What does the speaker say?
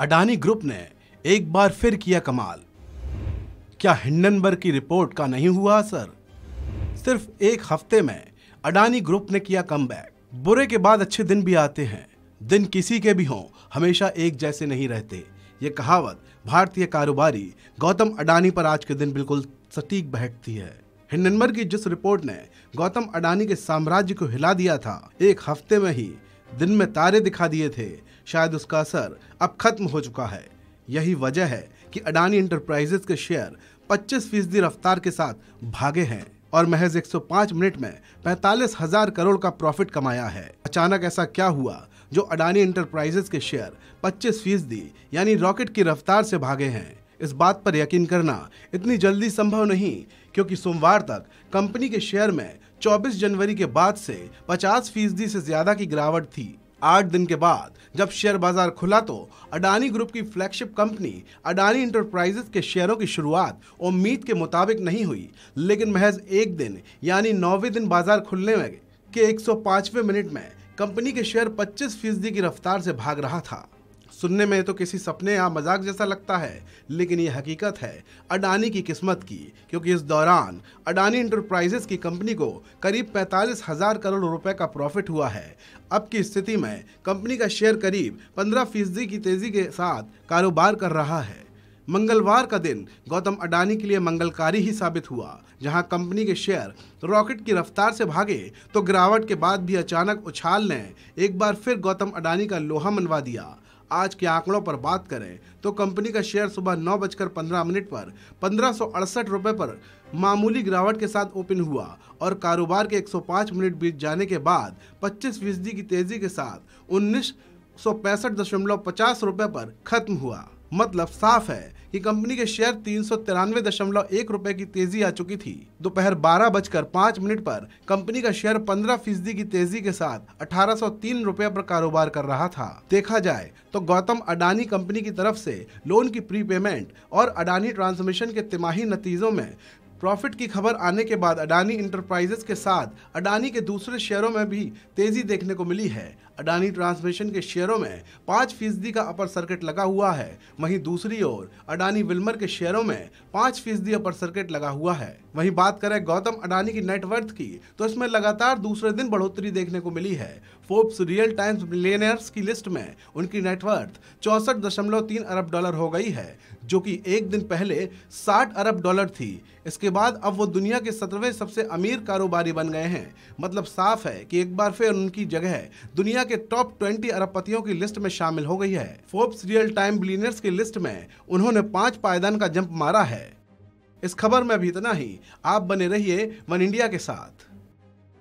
Adani group ने एक बार फिर किया कमाल क्या हिंडनबर्ग की रिपोर्ट का नहीं हुआ असर सिर्फ एक हफ्ते में अडानी ग्रुप ने किया कम बुरे के बाद अच्छे दिन भी आते हैं दिन किसी के भी हों हमेशा एक जैसे नहीं रहते ये कहावत भारतीय कारोबारी गौतम अडानी पर आज के दिन बिल्कुल सटीक बैठती है हिंडनबर्ग की जिस रिपोर्ट ने गौतम अडानी के साम्राज्य को हिला दिया था एक हफ्ते में ही दिन में तारे दिखा दिए थे शायद उसका असर अब खत्म हो चुका है यही वजह है कि अडानी इंटरप्राइजेज के शेयर 25 फीसदी रफ्तार के साथ भागे हैं और महज 105 मिनट में पैंतालीस हजार करोड़ का प्रॉफिट कमाया है अचानक ऐसा क्या हुआ जो अडानी इंटरप्राइजेज के शेयर 25 फीसदी यानी रॉकेट की रफ्तार से भागे हैं इस बात पर यकीन करना इतनी जल्दी संभव नहीं क्योंकि सोमवार तक कंपनी के शेयर में 24 जनवरी के बाद से 50 फीसदी से ज्यादा की गिरावट थी आठ दिन के बाद जब शेयर बाजार खुला तो अडानी ग्रुप की फ्लैगशिप कंपनी अडानी इंटरप्राइजेस के शेयरों की शुरुआत उम्मीद के मुताबिक नहीं हुई लेकिन महज एक दिन यानी नौवे दिन बाजार खुलने में के 105वें मिनट में कंपनी के शेयर 25 फीसदी की रफ्तार से भाग रहा था सुनने में तो किसी सपने या मजाक जैसा लगता है लेकिन यह हकीकत है अडानी की किस्मत की क्योंकि इस दौरान अडानी इंटरप्राइजेस की कंपनी को करीब पैंतालीस हजार करोड़ रुपए का प्रॉफिट हुआ है अब की स्थिति में कंपनी का शेयर करीब पंद्रह फीसदी की तेजी के साथ कारोबार कर रहा है मंगलवार का दिन गौतम अडानी के लिए मंगलकारी ही साबित हुआ जहां कंपनी के शेयर रॉकेट की रफ्तार से भागे तो गिरावट के बाद भी अचानक उछाल ने एक बार फिर गौतम अडानी का लोहा मनवा दिया आज के आंकड़ों पर बात करें तो कंपनी का शेयर सुबह नौ बजकर पंद्रह मिनट पर पंद्रह रुपए पर मामूली गिरावट के साथ ओपन हुआ और कारोबार के 105 मिनट बीत जाने के बाद 25 फीसदी की तेजी के साथ उन्नीस सौ पैंसठ दशमलव पचास रुपए पर खत्म हुआ मतलब साफ है कि कंपनी के शेयर तीन सौ तिरानवे दशमलव एक रूपए की तेजी आ चुकी थी दोपहर बारह बजकर पाँच मिनट पर कंपनी का शेयर पंद्रह फीसदी की तेजी के साथ अठारह सौ तीन रूपए पर कारोबार कर रहा था देखा जाए तो गौतम अडानी कंपनी की तरफ से लोन की प्री पेमेंट और अडानी ट्रांसमिशन के तिमाही नतीजों में प्रॉफिट की खबर आने के बाद अडानी इंटरप्राइजेस के साथ अडानी के दूसरे शेयरों में भी तेजी देखने को मिली है अडानी ट्रांसमिशन के शेयरों में पाँच फीसदी का अपर सर्किट लगा हुआ है वहीं दूसरी ओर अडानी विल्मर के शेयरों में पाँच फीसदी अपर सर्किट लगा हुआ है वहीं बात करें गौतम अडानी की नेटवर्थ की तो इसमें लगातार दूसरे दिन बढ़ोतरी देखने को मिली है फोर्ब्स रियल टाइम्स मिलियनर्स की लिस्ट में उनकी नेटवर्थ चौंसठ अरब डॉलर हो गई है जो कि एक दिन पहले 60 अरब डॉलर थी इसके बाद अब वो दुनिया के सत्रहवें सबसे अमीर कारोबारी बन गए हैं मतलब साफ है कि एक बार फिर उनकी जगह दुनिया दुनिया के टॉप ट्वेंटी अरबपतियों की लिस्ट में शामिल हो गई है फोर्ब्स रियल टाइम बिलीनियर्स की लिस्ट में उन्होंने पांच पायदान का जंप मारा है इस खबर में अभी इतना ही आप बने रहिए वन इंडिया के साथ